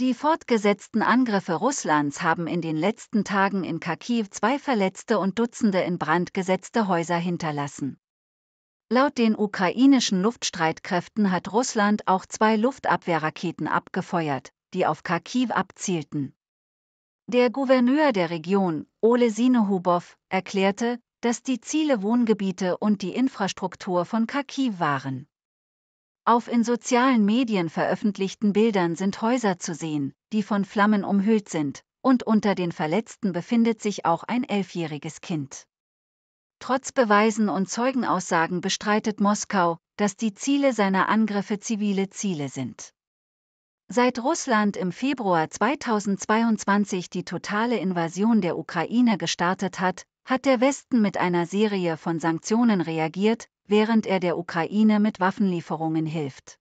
Die fortgesetzten Angriffe Russlands haben in den letzten Tagen in Kharkiv zwei Verletzte und Dutzende in Brand gesetzte Häuser hinterlassen. Laut den ukrainischen Luftstreitkräften hat Russland auch zwei Luftabwehrraketen abgefeuert, die auf Kharkiv abzielten. Der Gouverneur der Region, Ole Sinehubow, erklärte, dass die Ziele Wohngebiete und die Infrastruktur von Kharkiv waren. Auf in sozialen Medien veröffentlichten Bildern sind Häuser zu sehen, die von Flammen umhüllt sind, und unter den Verletzten befindet sich auch ein elfjähriges Kind. Trotz Beweisen und Zeugenaussagen bestreitet Moskau, dass die Ziele seiner Angriffe zivile Ziele sind. Seit Russland im Februar 2022 die totale Invasion der Ukraine gestartet hat, hat der Westen mit einer Serie von Sanktionen reagiert, während er der Ukraine mit Waffenlieferungen hilft.